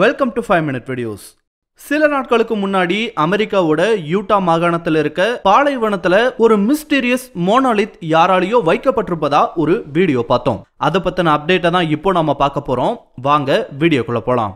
welcome to five minute videos சில நாட்களுக்கு முன்னாடி அமெரிக்காவோட யூட்டா மாகாணத்தில் இருக்க பாலைவனத்தில் ஒரு மிஸ்டீரியஸ் மோனாலித் யாராலேயோ வைக்கப்பட்டிருப்பதா ஒரு வீடியோ பார்த்தோம் அதை பற்றின அப்டேட்டை தான் இப்போ நம்ம பார்க்க போகிறோம் வாங்க வீடியோக்குள்ளே போகலாம்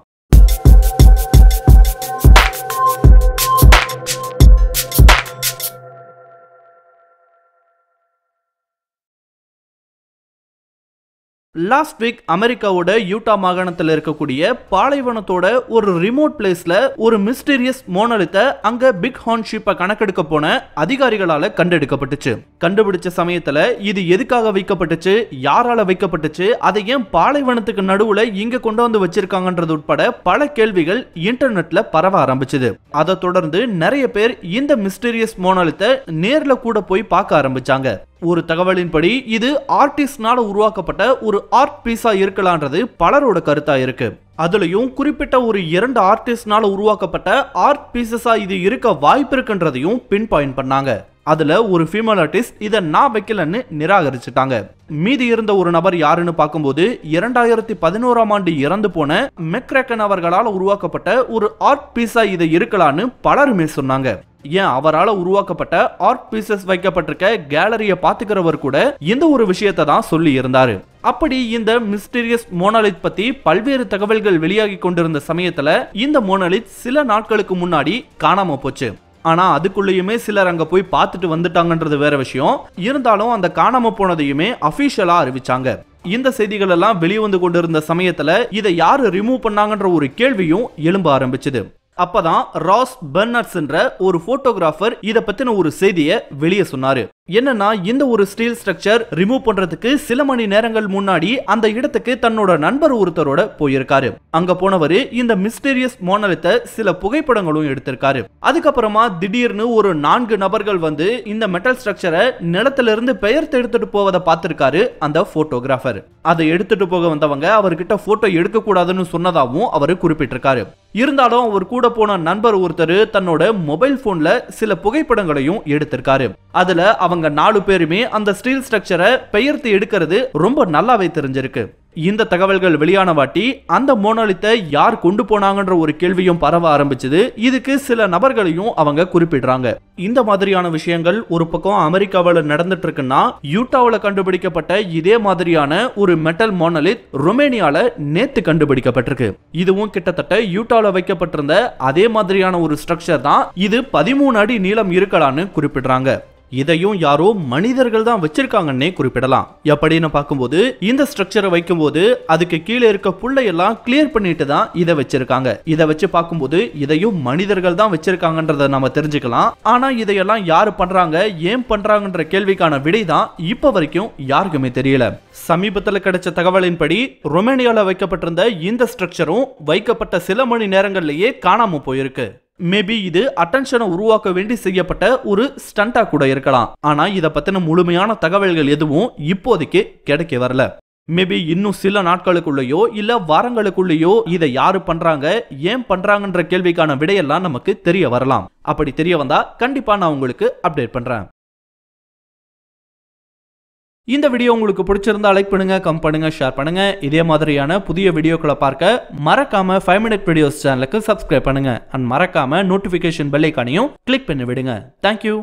லாஸ்ட் வீக் அமெரிக்காவோட யூட்டா மாகாணத்தில் இருக்கக்கூடிய பாலைவனத்தோட ஒரு ரிமோட் பிளேஸ்ல ஒரு மிஸ்டீரியஸ் மோனலித்த அங்க பிக் ஹார்ன் ஷீப்பை கணக்கெடுக்க போன அதிகாரிகளால கண்டெடுக்கப்பட்டுச்சு கண்டுபிடிச்ச சமயத்துல இது எதுக்காக வைக்கப்பட்டுச்சு யாரால வைக்கப்பட்டுச்சு அதை ஏன் பாலைவனத்துக்கு நடுவுல இங்க கொண்டு வந்து வச்சிருக்காங்கன்றது உட்பட பல கேள்விகள் இன்டர்நெட்ல பரவ ஆரம்பிச்சது அதை தொடர்ந்து நிறைய பேர் இந்த மிஸ்டீரியஸ் மோனலித்த நேர்ல கூட போய் பார்க்க ஆரம்பிச்சாங்க ஒரு தகவலின்படி இது ஆர்டிஸ்ட்னால உருவாக்கப்பட்ட ஒரு ஆர்ட் பீஸா இருக்கலான்றது பலரோட கருத்தா இருக்கு அதுலயும் குறிப்பிட்ட ஒரு இரண்டு ஆர்டிஸ்ட்னால உருவாக்கப்பட்ட ஆர்ட் பீசஸா இது இருக்க வாய்ப்பு இருக்குன்றதையும் பின் பாயிண்ட் பண்ணாங்க அதுல ஒரு ஃபீமேல் ஆர்டிஸ்ட் இதை நான் வைக்கலன்னு நிராகரிச்சுட்டாங்க மீதி இருந்த ஒரு நபர் யாருன்னு பார்க்கும்போது இரண்டாயிரத்தி பதினோராம் ஆண்டு இறந்து போன மெக்ரேக்கன் அவர்களால் உருவாக்கப்பட்ட ஒரு ஆர்ட் பீஸா இதை இருக்கலான்னு பலருமே சொன்னாங்க ஏன் அவரால் உருவாக்கப்பட்ட ஆர்ட் பீசஸ் வைக்கப்பட்டிருக்க கேலரியை பார்த்துக்கிறவர் கூட இந்த ஒரு விஷயத்தை தான் சொல்லி இருந்தார் அப்படி இந்த மிஸ்டீரியஸ் மோனாலித் பத்தி பல்வேறு தகவல்கள் வெளியாகி கொண்டிருந்த சமயத்துல இந்த மோனாலித் சில நாட்களுக்கு முன்னாடி காணாம போச்சு ஆனா அதுக்குள்ளேயுமே சிலர் அங்க போய் பார்த்துட்டு வந்துட்டாங்கன்றது வேற விஷயம் இருந்தாலும் அந்த காணாம போனதையுமே அபிஷியலா அறிவிச்சாங்க இந்த செய்திகள் எல்லாம் வெளிவந்து கொண்டிருந்த சமயத்துல இதை யாரு ரிமூவ் பண்ணாங்கன்ற ஒரு கேள்வியும் எழும்ப ஆரம்பிச்சது அப்பதான் ராஸ் பெர்னர்ஸ்ன்ற ஒரு போட்டோகிராஃபர் இதை பத்தின ஒரு செய்தியை வெளியே சொன்னாரு என்னன்னா இந்த ஒரு ஸ்டீல் ஸ்ட்ரக்சர் ரிமூவ் பண்றதுக்கு சில மணி நேரங்கள் முன்னாடி அந்த இடத்துக்கு தன்னோட நண்பர் ஒருத்தரோட போயிருக்காரு அங்க போனவர் இந்த மிஸ்டீரியஸ் மோனலித்த சில புகைப்படங்களும் எடுத்திருக்காரு அதுக்கப்புறமா திடீர்னு ஒரு நான்கு நபர்கள் வந்து இந்த மெட்டல் ஸ்ட்ரக்சரை நிலத்திலிருந்து பெயர்த்து எடுத்துட்டு போவதை பார்த்திருக்காரு அந்த போட்டோகிராஃபர் அதை எடுத்துட்டு போக வந்தவங்க அவர்கிட்ட போட்டோ எடுக்க கூடாதுன்னு சொன்னதாகவும் அவர் குறிப்பிட்டிருக்காரு இருந்தாலும் அவர் கூட போன நண்பர் ஒருத்தர் தன்னோட மொபைல் போன்ல சில புகைப்படங்களையும் எடுத்திருக்காரு அதுல அவங்க நாலு பேருமே அந்த ஸ்டீல் ஸ்ட்ரக்சரை பெயர்த்து எடுக்கிறது ரொம்ப நல்லாவே தெரிஞ்சிருக்கு இந்த தகவல்கள் வெளியான வாட்டி அந்த மோனாலித்தை யார் கொண்டு போனாங்கன்ற ஒரு கேள்வியும் பரவ ஆரம்பிச்சது இதுக்கு சில நபர்களையும் அவங்க குறிப்பிடுறாங்க இந்த மாதிரியான விஷயங்கள் ஒரு பக்கம் அமெரிக்காவில் நடந்துட்டு இருக்குன்னா யூட்டாவில் கண்டுபிடிக்கப்பட்ட இதே மாதிரியான ஒரு மெட்டல் மோனலித் ரொமேனியால நேத்து கண்டுபிடிக்கப்பட்டிருக்கு இதுவும் கிட்டத்தட்ட யூட்டாவில் வைக்கப்பட்டிருந்த அதே மாதிரியான ஒரு ஸ்ட்ரக்சர் தான் இது பதிமூணு அடி நீளம் இருக்கலான்னு குறிப்பிடுறாங்க இதையும் யாரோ மனிதர்கள் தான் வச்சிருக்காங்கன்னே குறிப்பிடலாம் எப்படின்னு பார்க்கும்போது இந்த ஸ்ட்ரக்சரை வைக்கும்போது அதுக்கு கீழே இருக்க புள்ளையெல்லாம் கிளியர் பண்ணிட்டு தான் இதை வச்சிருக்காங்க இதை வச்சு பார்க்கும்போது இதையும் மனிதர்கள் தான் வச்சிருக்காங்கன்றத நம்ம தெரிஞ்சுக்கலாம் ஆனா இதையெல்லாம் யாரு பண்றாங்க ஏன் பண்றாங்கன்ற கேள்விக்கான விடை தான் இப்ப வரைக்கும் யாருக்குமே தெரியல சமீபத்தில் கிடைச்ச தகவலின்படி ரொமேனியாவில் வைக்கப்பட்டிருந்த இந்த ஸ்ட்ரக்சரும் வைக்கப்பட்ட சில மணி நேரங்கள்லேயே காணாம போயிருக்கு மேபி இது அட்டென்ஷனை உருவாக்க வேண்டி செய்யப்பட்ட ஒரு ஸ்டண்டா கூட இருக்கலாம் ஆனா இதை பத்தின முழுமையான தகவல்கள் எதுவும் இப்போதைக்கு கிடைக்க வரல மேபி இன்னும் சில நாட்களுக்குள்ளேயோ இல்ல வாரங்களுக்குள்ளேயோ இதை யாரு பண்றாங்க ஏன் பண்றாங்கன்ற கேள்விக்கான விடையெல்லாம் நமக்கு தெரிய வரலாம் அப்படி தெரிய வந்தா கண்டிப்பா நான் உங்களுக்கு அப்டேட் பண்றேன் இந்த வீடியோ உங்களுக்கு பிடிச்சிருந்தா லைக் பண்ணுங்க கம் பண்ணுங்க ஷேர் பண்ணுங்க இதே மாதிரியான புதிய வீடியோக்களை பார்க்க மறக்காம ஃபைவ் மினிட் வீடியோஸ் சேனலுக்கு சப்ஸ்கிரைப் பண்ணுங்க அண்ட் மறக்காம நோட்டிபிகேஷன் பெல் ஐக்கானையும் கிளிக் பண்ணி விடுங்க தேங்க்யூ